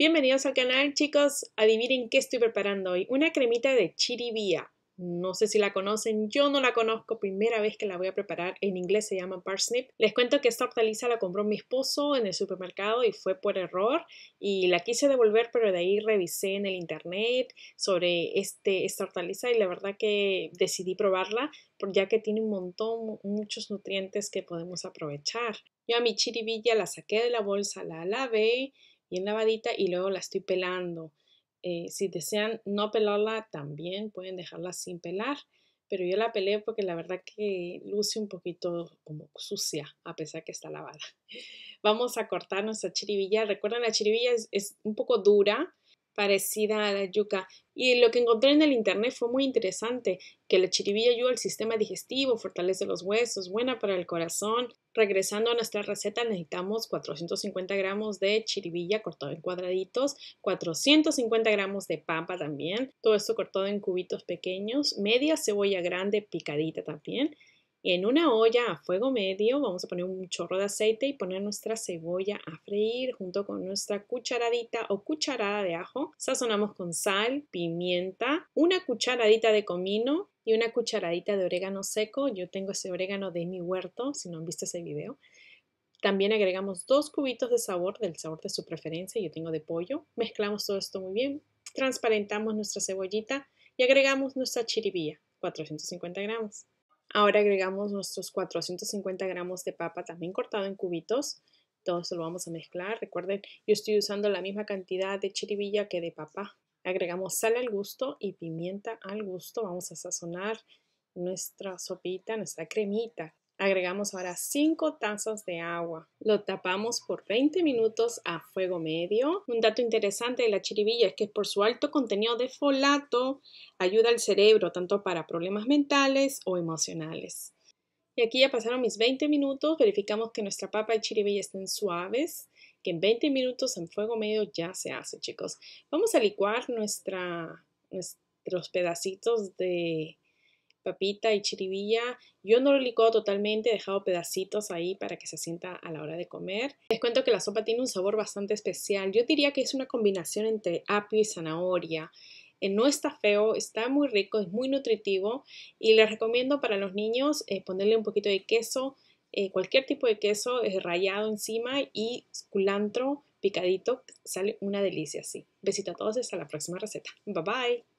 Bienvenidos al canal, chicos. Adivinen qué estoy preparando hoy. Una cremita de chiribía. No sé si la conocen, yo no la conozco, primera vez que la voy a preparar. En inglés se llama parsnip. Les cuento que esta hortaliza la compró mi esposo en el supermercado y fue por error y la quise devolver, pero de ahí revisé en el internet sobre este, esta hortaliza y la verdad que decidí probarla ya que tiene un montón, muchos nutrientes que podemos aprovechar. Yo a mi chiribilla la saqué de la bolsa, la lavé bien lavadita y luego la estoy pelando. Eh, si desean no pelarla, también pueden dejarla sin pelar, pero yo la pelé porque la verdad que luce un poquito como sucia, a pesar que está lavada. Vamos a cortar nuestra chiribilla. Recuerden, la chiribilla es un poco dura, parecida a la yuca. Y lo que encontré en el internet fue muy interesante, que la chiribilla ayuda al sistema digestivo, fortalece los huesos, buena para el corazón. Regresando a nuestra receta, necesitamos 450 gramos de chiribilla cortado en cuadraditos, 450 gramos de papa también, todo esto cortado en cubitos pequeños, media cebolla grande picadita también, en una olla a fuego medio vamos a poner un chorro de aceite y poner nuestra cebolla a freír junto con nuestra cucharadita o cucharada de ajo. Sazonamos con sal, pimienta, una cucharadita de comino y una cucharadita de orégano seco. Yo tengo ese orégano de mi huerto, si no han visto ese video. También agregamos dos cubitos de sabor, del sabor de su preferencia, yo tengo de pollo. Mezclamos todo esto muy bien, transparentamos nuestra cebollita y agregamos nuestra chiribilla, 450 gramos. Ahora agregamos nuestros 450 gramos de papa también cortado en cubitos. Todo eso lo vamos a mezclar. Recuerden, yo estoy usando la misma cantidad de chiribilla que de papa. Agregamos sal al gusto y pimienta al gusto. Vamos a sazonar nuestra sopita, nuestra cremita. Agregamos ahora 5 tazas de agua. Lo tapamos por 20 minutos a fuego medio. Un dato interesante de la chiribilla es que por su alto contenido de folato ayuda al cerebro tanto para problemas mentales o emocionales. Y aquí ya pasaron mis 20 minutos. Verificamos que nuestra papa y chiribilla estén suaves que en 20 minutos en fuego medio ya se hace, chicos. Vamos a licuar nuestros pedacitos de papita y chiribilla. Yo no lo licuado totalmente, he dejado pedacitos ahí para que se sienta a la hora de comer. Les cuento que la sopa tiene un sabor bastante especial. Yo diría que es una combinación entre apio y zanahoria. Eh, no está feo, está muy rico, es muy nutritivo y les recomiendo para los niños eh, ponerle un poquito de queso, eh, cualquier tipo de queso rallado encima y culantro picadito, sale una delicia así. Besito a todos, hasta la próxima receta. Bye bye.